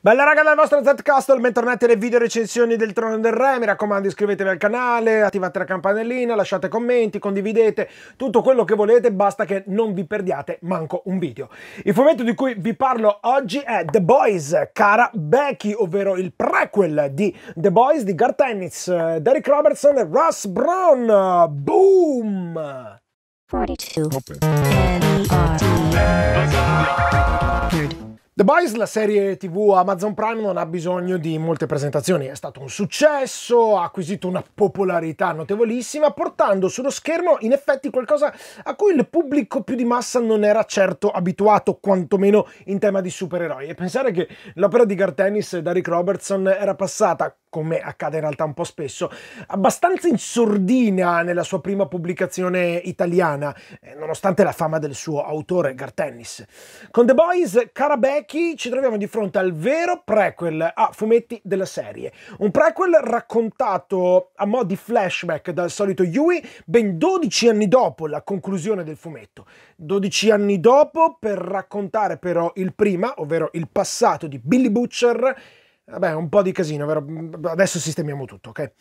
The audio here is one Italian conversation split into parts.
Bella raga dal vostro Castle, bentornati alle video recensioni del Trono del Re, mi raccomando iscrivetevi al canale, attivate la campanellina, lasciate commenti, condividete, tutto quello che volete, basta che non vi perdiate manco un video. Il fumetto di cui vi parlo oggi è The Boys, cara Becky, ovvero il prequel di The Boys di Garth Ennis, Derek Robertson e Russ Brown, boom! 42. The Boys, la serie TV Amazon Prime, non ha bisogno di molte presentazioni, è stato un successo, ha acquisito una popolarità notevolissima, portando sullo schermo in effetti qualcosa a cui il pubblico più di massa non era certo abituato, quantomeno in tema di supereroi. E pensare che l'opera di Gar Tennis da Rick Robertson era passata come accade in realtà un po' spesso, abbastanza in sordina nella sua prima pubblicazione italiana, eh, nonostante la fama del suo autore Gar Tennis. Con The Boys, Cara Beck Becky ci troviamo di fronte al vero prequel a fumetti della serie. Un prequel raccontato a mo' di flashback dal solito Yui ben 12 anni dopo la conclusione del fumetto. 12 anni dopo per raccontare però il prima, ovvero il passato di Billy Butcher. Vabbè, un po' di casino, vero? Adesso sistemiamo tutto, ok?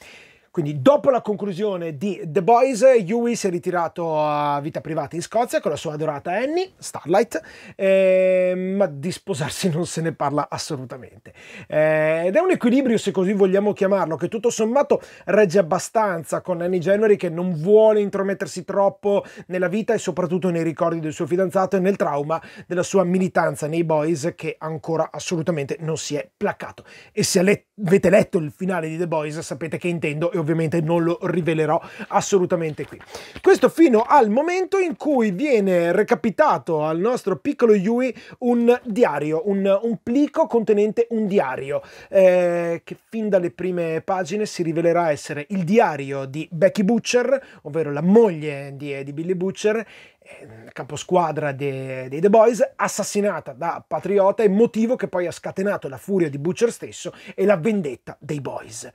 Quindi dopo la conclusione di The Boys, Yui si è ritirato a vita privata in Scozia con la sua adorata Annie, Starlight, eh, ma di sposarsi non se ne parla assolutamente. Eh, ed è un equilibrio, se così vogliamo chiamarlo, che tutto sommato regge abbastanza con Annie January che non vuole intromettersi troppo nella vita e soprattutto nei ricordi del suo fidanzato e nel trauma della sua militanza nei Boys che ancora assolutamente non si è placato. E se avete letto il finale di The Boys sapete che intendo e ovviamente ovviamente non lo rivelerò assolutamente qui. Questo fino al momento in cui viene recapitato al nostro piccolo Yui un diario, un, un plico contenente un diario, eh, che fin dalle prime pagine si rivelerà essere il diario di Becky Butcher, ovvero la moglie di, di Billy Butcher, eh, caposquadra dei, dei, The Boys, assassinata da Patriota e motivo che poi ha scatenato la furia di Butcher stesso e la vendetta dei Boys.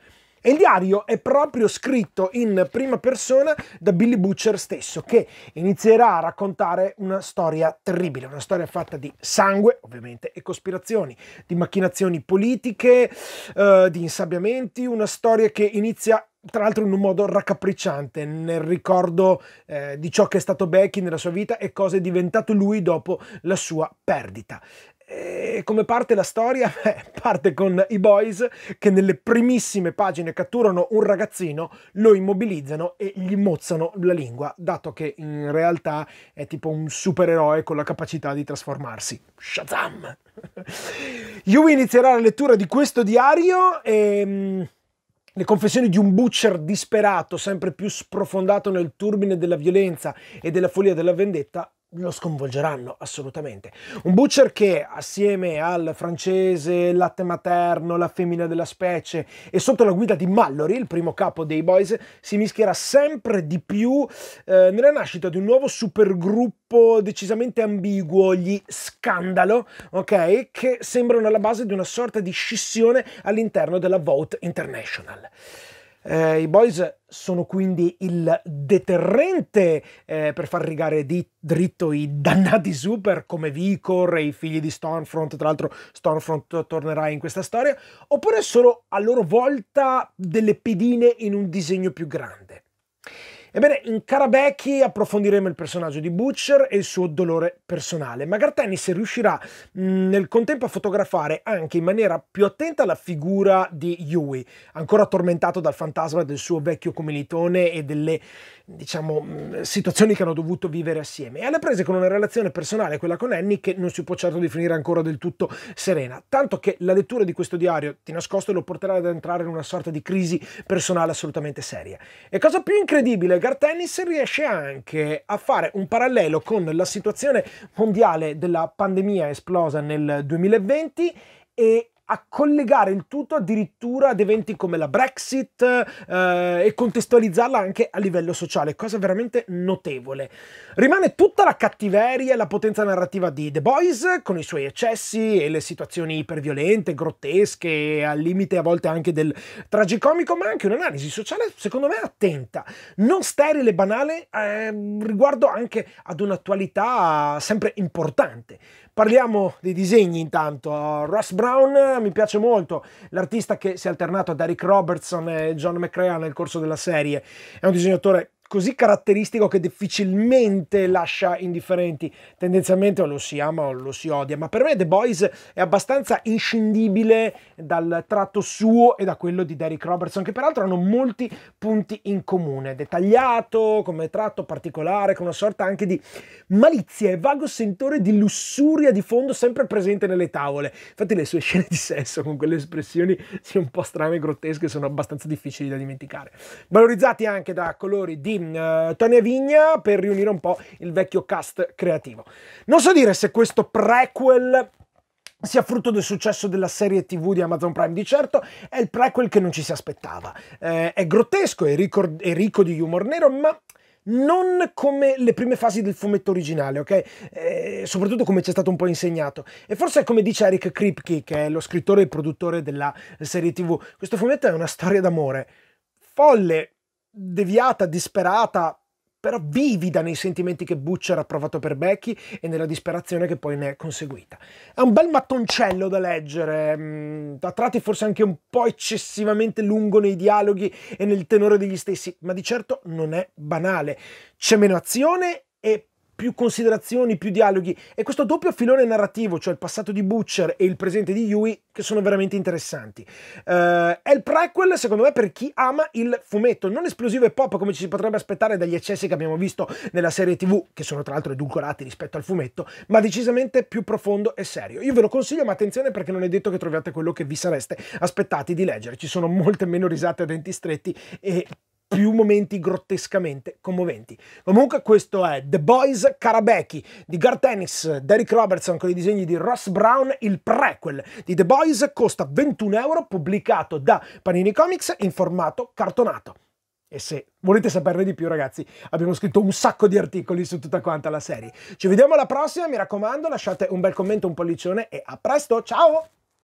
E il diario è proprio scritto in prima persona da Billy Butcher stesso, che inizierà a raccontare una storia terribile, una storia fatta di sangue, ovviamente, e cospirazioni, di macchinazioni politiche, eh, di insabbiamenti, una storia che inizia tra l'altro in un modo raccapricciante, nel ricordo eh, di ciò che è stato Becky nella sua vita e cosa è diventato lui dopo la sua perdita. E come parte la storia? Beh, parte con i boys che nelle primissime pagine catturano un ragazzino, lo immobilizzano e gli mozzano la lingua, dato che in realtà è tipo un supereroe con la capacità di trasformarsi. Shazam! Yui inizierà la lettura di questo diario e... Ehm, le confessioni di un butcher disperato, sempre più sprofondato nel turbine della violenza e della follia della vendetta, lo sconvolgeranno assolutamente. Un Butcher che assieme al francese, latte materno, la femmina della specie e sotto la guida di Mallory, il primo capo dei Boys, si mischierà sempre di più eh, nella nascita di un nuovo supergruppo decisamente ambiguo, gli Scandalo, ok? Che sembrano alla base di una sorta di scissione all'interno della Vote International. Eh, I boys sono quindi il deterrente eh, per far rigare di, dritto i dannati super come Vicor e i figli di Stormfront, tra l'altro Stormfront tornerà in questa storia, oppure sono a loro volta delle pedine in un disegno più grande. Ebbene, in Karabeki approfondiremo il personaggio di Butcher e il suo dolore personale. Ma Gartennis riuscirà mm, nel contempo a fotografare anche in maniera più attenta la figura di Yui, ancora tormentato dal fantasma del suo vecchio comilitone e delle, diciamo, mm, situazioni che hanno dovuto vivere assieme. E alle prese con una relazione personale, quella con Annie, che non si può certo definire ancora del tutto serena. Tanto che la lettura di questo diario, di nascosto, lo porterà ad entrare in una sorta di crisi personale assolutamente seria. E cosa più incredibile, Gar Tennis riesce anche a fare un parallelo con la situazione mondiale della pandemia esplosa nel 2020 e a collegare il tutto addirittura ad eventi come la Brexit eh, e contestualizzarla anche a livello sociale, cosa veramente notevole. Rimane tutta la cattiveria e la potenza narrativa di The Boys, con i suoi eccessi e le situazioni iperviolente, grottesche, al limite a volte anche del tragicomico, ma anche un'analisi sociale secondo me attenta, non sterile e banale eh, riguardo anche ad un'attualità sempre importante. Parliamo dei disegni intanto. Ross Brown eh, mi piace molto, l'artista che si è alternato a Derek Robertson e John McCrea nel corso della serie. È un disegnatore così caratteristico che difficilmente lascia indifferenti. Tendenzialmente o lo si ama o lo si odia, ma per me The Boys è abbastanza inscindibile dal tratto suo e da quello di Derrick Robertson, che peraltro hanno molti punti in comune. Dettagliato, come tratto particolare, con una sorta anche di malizia e vago sentore di lussuria di fondo sempre presente nelle tavole. Infatti le sue scene di sesso con quelle espressioni sì, un po' strane e grottesche sono abbastanza difficili da dimenticare. Valorizzati anche da colori di uh, Tania Vigna per riunire un po' il vecchio cast creativo. Non so dire se questo prequel sia frutto del successo della serie tv di Amazon Prime, di certo è il prequel che non ci si aspettava. Eh, è grottesco, è, è ricco di humor nero, ma non come le prime fasi del fumetto originale, ok? Eh, soprattutto come ci è stato un po' insegnato. E forse è come dice Eric Kripke, che è lo scrittore e produttore della serie TV, questo fumetto è una storia d'amore folle deviata, disperata, però vivida nei sentimenti che Butcher ha provato per Becky e nella disperazione che poi ne è conseguita. È un bel mattoncello da leggere, mm, a tratti forse anche un po' eccessivamente lungo nei dialoghi e nel tenore degli stessi, ma di certo non è banale. C'è meno azione e più considerazioni, più dialoghi e questo doppio filone narrativo, cioè il passato di Butcher e il presente di Yui, che sono veramente interessanti. Uh, è il prequel, secondo me, per chi ama il fumetto, non esplosivo e pop come ci si potrebbe aspettare dagli eccessi che abbiamo visto nella serie TV, che sono tra l'altro edulcorati rispetto al fumetto, ma decisamente più profondo e serio. Io ve lo consiglio, ma attenzione perché non è detto che troviate quello che vi sareste aspettati di leggere. Ci sono molte meno risate a denti stretti e più momenti grottescamente commoventi. Comunque questo è The Boys Karabeki di Gar Tennis, Derek Robertson con i disegni di Ross Brown, il prequel di The Boys costa 21 euro, pubblicato da Panini Comics in formato cartonato. E se volete saperne di più, ragazzi, abbiamo scritto un sacco di articoli su tutta quanta la serie. Ci vediamo alla prossima, mi raccomando, lasciate un bel commento, un pollicione e a presto, ciao!